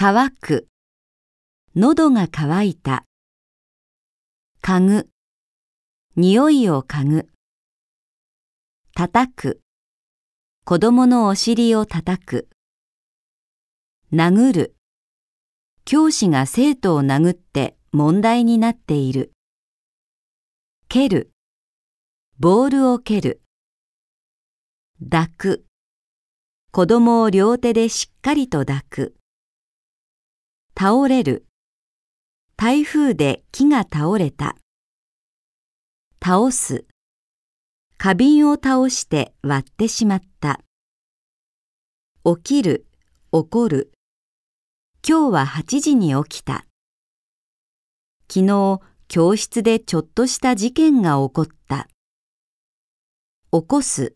乾く、喉が渇いた、嗅ぐ、匂いを嗅ぐ、叩く、子供のお尻を叩く、殴る、教師が生徒を殴って問題になっている、蹴る、ボールを蹴る、抱く、子供を両手でしっかりと抱く。倒れる。台風で木が倒れた。倒す。花瓶を倒して割ってしまった。起きる、起こる。今日は8時に起きた。昨日、教室でちょっとした事件が起こった。起こす。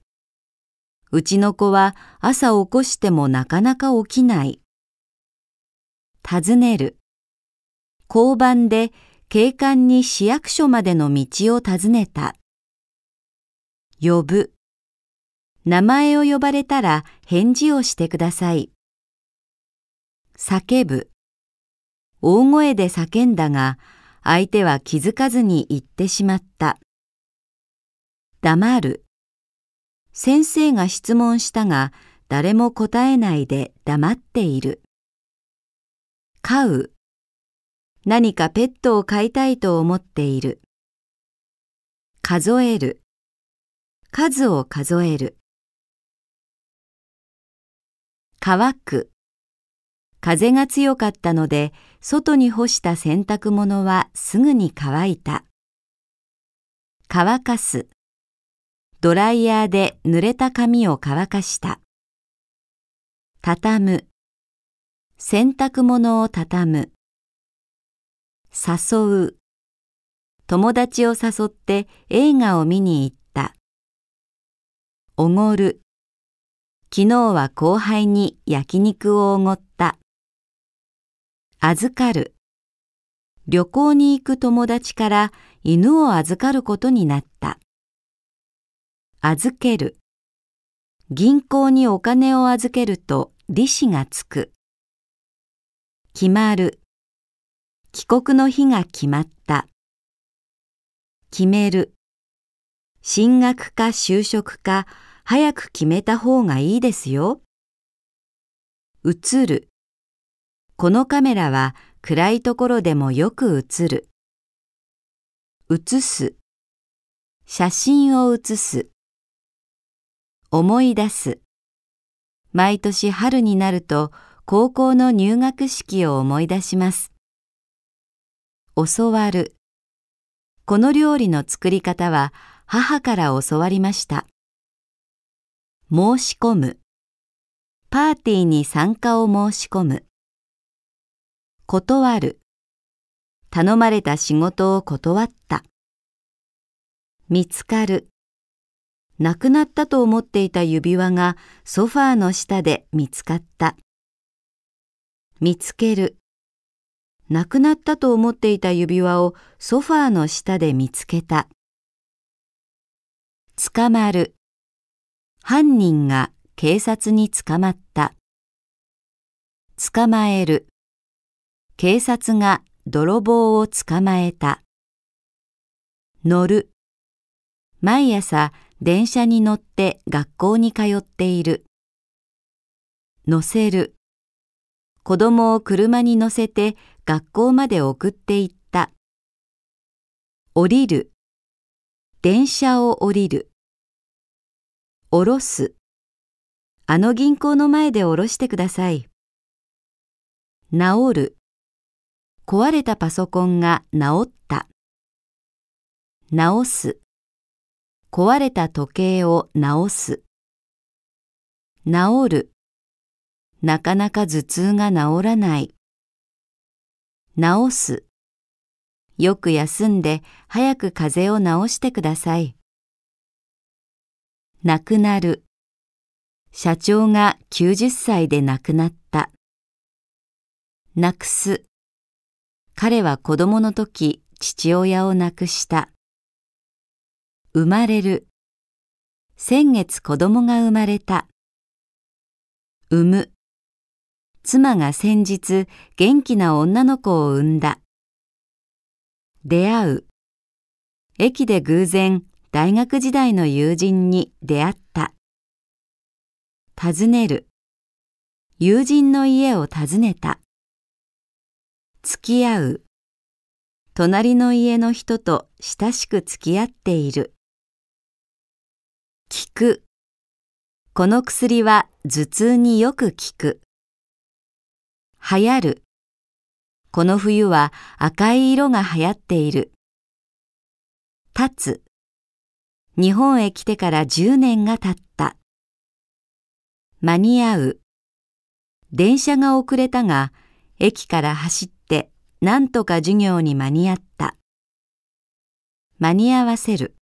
うちの子は朝起こしてもなかなか起きない。尋ねる。交番で警官に市役所までの道を尋ねた。呼ぶ。名前を呼ばれたら返事をしてください。叫ぶ。大声で叫んだが、相手は気づかずに言ってしまった。黙る。先生が質問したが、誰も答えないで黙っている。飼う。何かペットを飼いたいと思っている。数える。数を数える。乾く。風が強かったので、外に干した洗濯物はすぐに乾いた。乾かす。ドライヤーで濡れた髪を乾かした。畳む。洗濯物をたたむ。誘う。友達を誘って映画を見に行った。おごる。昨日は後輩に焼肉をおごった。預かる。旅行に行く友達から犬を預かることになった。預ける。銀行にお金を預けると利子がつく。決まる。帰国の日が決まった。決める。進学か就職か早く決めた方がいいですよ。映る。このカメラは暗いところでもよく映る。写す。写真を写す。思い出す。毎年春になると、高校の入学式を思い出します。教わる。この料理の作り方は母から教わりました。申し込む。パーティーに参加を申し込む。断る。頼まれた仕事を断った。見つかる。亡くなったと思っていた指輪がソファーの下で見つかった。見つける。亡くなったと思っていた指輪をソファーの下で見つけた。捕まる。犯人が警察に捕まった。捕まえる。警察が泥棒を捕まえた。乗る。毎朝電車に乗って学校に通っている。乗せる。子供を車に乗せて学校まで送っていった。降りる。電車を降りる。降ろす。あの銀行の前で降ろしてください。治る。壊れたパソコンが治った。直す。壊れた時計を直す。治る。なかなか頭痛が治らない。治す。よく休んで早く風邪を治してください。亡くなる。社長が90歳で亡くなった。なくす。彼は子供の時父親を亡くした。生まれる。先月子供が生まれた。産む。妻が先日元気な女の子を産んだ。出会う。駅で偶然大学時代の友人に出会った。訪ねる。友人の家を訪ねた。付き合う。隣の家の人と親しく付き合っている。聞く。この薬は頭痛によく効く。流行る。この冬は赤い色が流行っている。立つ。日本へ来てから10年が経った。間に合う。電車が遅れたが、駅から走って何とか授業に間に合った。間に合わせる。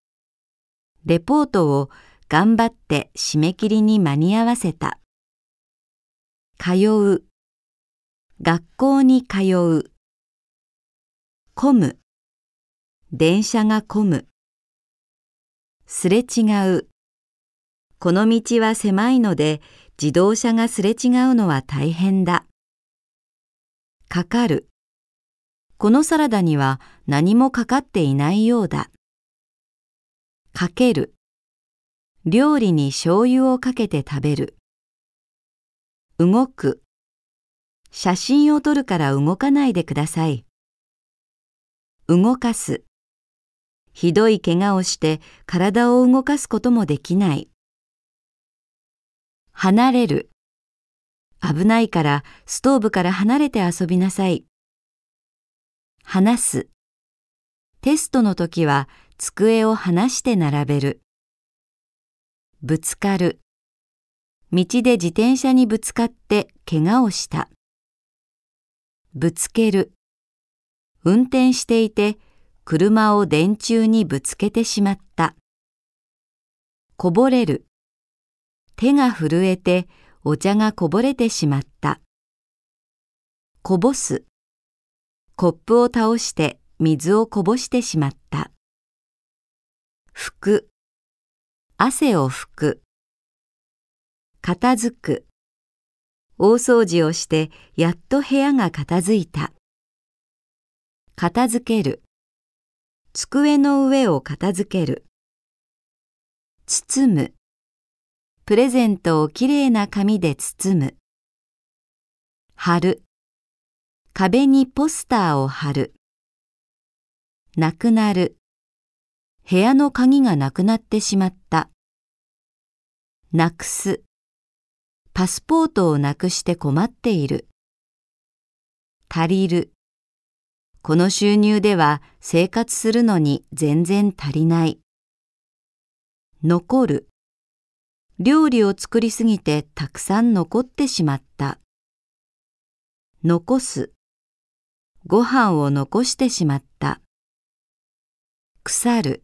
レポートを頑張って締め切りに間に合わせた。通う。学校に通う混む電車が混むすれ違うこの道は狭いので自動車がすれ違うのは大変だかかるこのサラダには何もかかっていないようだかける料理に醤油をかけて食べる動く写真を撮るから動かないでください。動かす。ひどい怪我をして体を動かすこともできない。離れる。危ないからストーブから離れて遊びなさい。話す。テストの時は机を離して並べる。ぶつかる。道で自転車にぶつかって怪我をした。ぶつける。運転していて車を電柱にぶつけてしまった。こぼれる。手が震えてお茶がこぼれてしまった。こぼす。コップを倒して水をこぼしてしまった。拭く。汗を拭く。片付く。大掃除をしてやっと部屋が片付いた。片付ける。机の上を片付ける。包む。プレゼントをきれいな紙で包む。貼る。壁にポスターを貼る。なくなる。部屋の鍵がなくなってしまった。なくす。パスポートをなくして困っている。足りる。この収入では生活するのに全然足りない。残る。料理を作りすぎてたくさん残ってしまった。残す。ご飯を残してしまった。腐る。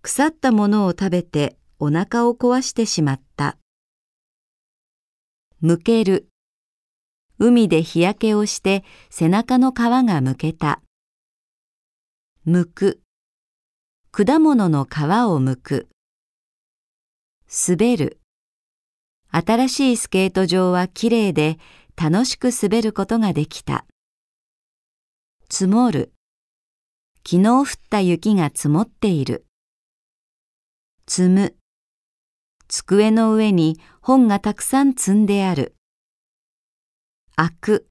腐ったものを食べてお腹を壊してしまった。むける。海で日焼けをして背中の皮がむけた。むく。果物の皮をむく。滑る。新しいスケート場はきれいで楽しく滑ることができた。積もる。昨日降った雪が積もっている。積む。机の上に本がたくさん積んである。開く。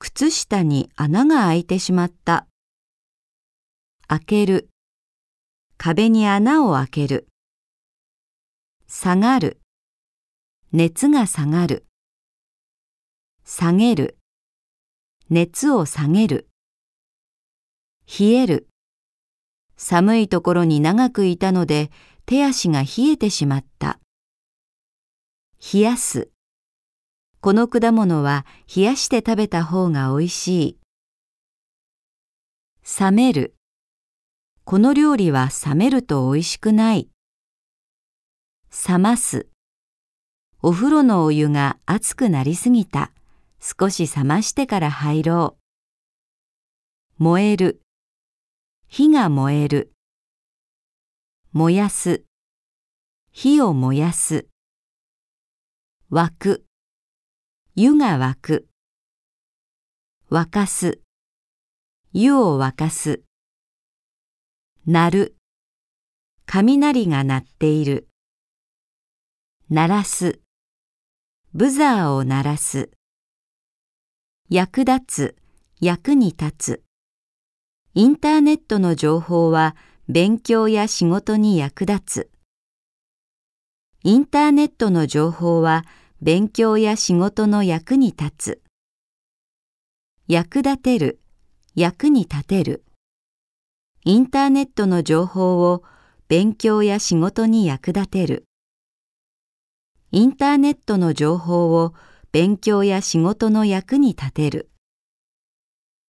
靴下に穴が開いてしまった。開ける。壁に穴を開ける。下がる。熱が下がる。下げる。熱を下げる。冷える。寒いところに長くいたので、手足が冷えてしまった。冷やす。この果物は冷やして食べた方が美味しい。冷める。この料理は冷めると美味しくない。冷ます。お風呂のお湯が熱くなりすぎた。少し冷ましてから入ろう。燃える。火が燃える。燃やす、火を燃やす。沸く、湯が沸く。沸かす、湯を沸かす。鳴る、雷が鳴っている。鳴らす、ブザーを鳴らす。役立つ、役に立つ。インターネットの情報は、勉強や仕事に役立つ。インターネットの情報は勉強や仕事の役に立つ。役立てる、役に立てる。インターネットの情報を勉強や仕事に役立てる。インターネットの情報を勉強や仕事の役に立てる。